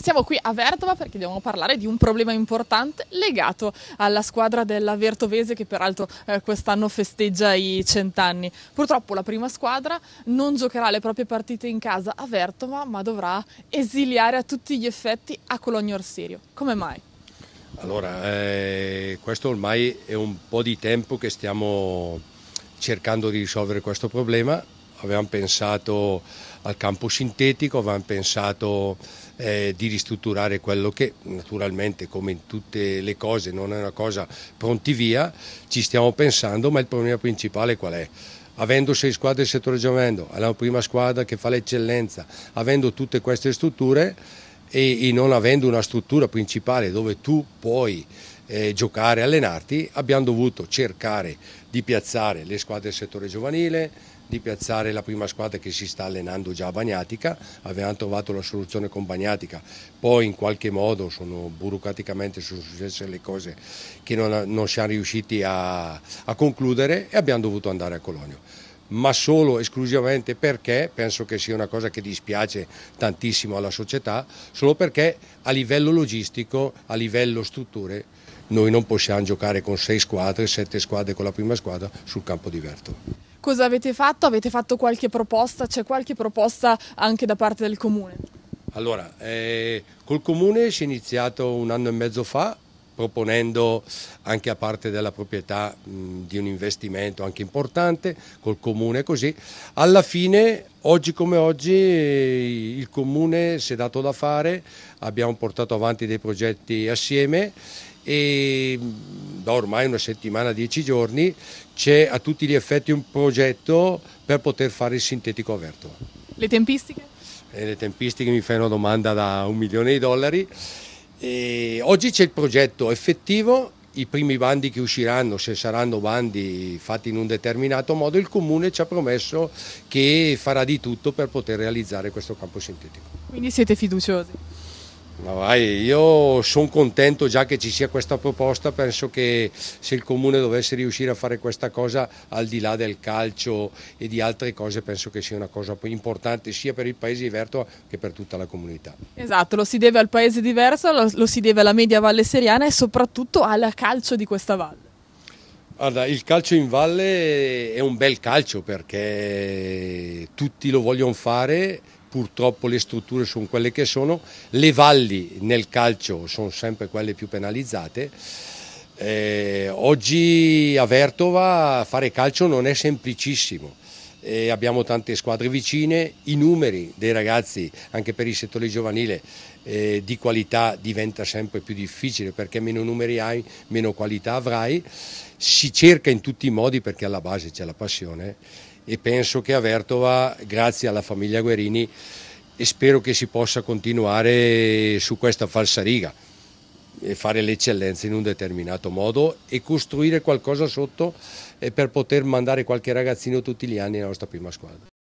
Siamo qui a Verdova perché dobbiamo parlare di un problema importante legato alla squadra della Vertovese che peraltro eh, quest'anno festeggia i cent'anni. Purtroppo la prima squadra non giocherà le proprie partite in casa a Vertova ma dovrà esiliare a tutti gli effetti a Cologno Orsirio. Come mai? Allora, eh, questo ormai è un po' di tempo che stiamo cercando di risolvere questo problema. Avevamo pensato al campo sintetico, avevamo pensato eh, di ristrutturare quello che naturalmente come in tutte le cose non è una cosa pronti via, ci stiamo pensando, ma il problema principale qual è? avendo sei squadre del settore giovendo, è la prima squadra che fa l'eccellenza, avendo tutte queste strutture e, non avendo una struttura principale dove tu puoi eh, giocare e allenarti, abbiamo dovuto cercare di piazzare le squadre del settore giovanile, di piazzare la prima squadra che si sta allenando già a Bagnatica, avevano trovato la soluzione con Bagnatica, poi in qualche modo sono, burocraticamente sono successe le cose che non, non siamo riusciti a, a concludere e abbiamo dovuto andare a Colonio ma solo esclusivamente perché, penso che sia una cosa che dispiace tantissimo alla società, solo perché a livello logistico, a livello strutture, noi non possiamo giocare con sei squadre, sette squadre con la prima squadra sul campo di Verto. Cosa avete fatto? Avete fatto qualche proposta? C'è qualche proposta anche da parte del comune? Allora, eh, col comune si è iniziato un anno e mezzo fa proponendo anche a parte della proprietà mh, di un investimento anche importante col comune così. Alla fine, oggi come oggi, eh, il comune si è dato da fare, abbiamo portato avanti dei progetti assieme e da ormai una settimana, dieci giorni, c'è a tutti gli effetti un progetto per poter fare il sintetico aperto. Le tempistiche? E eh, le tempistiche mi fai una domanda da un milione di dollari. E oggi c'è il progetto effettivo, i primi bandi che usciranno, se saranno bandi fatti in un determinato modo, il Comune ci ha promesso che farà di tutto per poter realizzare questo campo sintetico. Quindi siete fiduciosi? No, vai, io sono contento già che ci sia questa proposta, penso che se il Comune dovesse riuscire a fare questa cosa al di là del calcio e di altre cose penso che sia una cosa importante sia per il Paese di Vertola che per tutta la comunità. Esatto, lo si deve al Paese di Vertola, lo si deve alla media valle seriana e soprattutto al calcio di questa valle. Guarda, il calcio in valle è un bel calcio perché tutti lo vogliono fare purtroppo le strutture sono quelle che sono, le valli nel calcio sono sempre quelle più penalizzate. Eh, oggi a Vertova fare calcio non è semplicissimo. Eh, abbiamo tante squadre vicine, i numeri dei ragazzi anche per il settore giovanile eh, di qualità diventa sempre più difficile perché meno numeri hai, meno qualità avrai, si cerca in tutti i modi perché alla base c'è la passione e penso che a Vertova, grazie alla famiglia Guerini, e spero che si possa continuare su questa falsa riga e fare l'eccellenza in un determinato modo e costruire qualcosa sotto eh, per poter mandare qualche ragazzino tutti gli anni nella nostra prima squadra.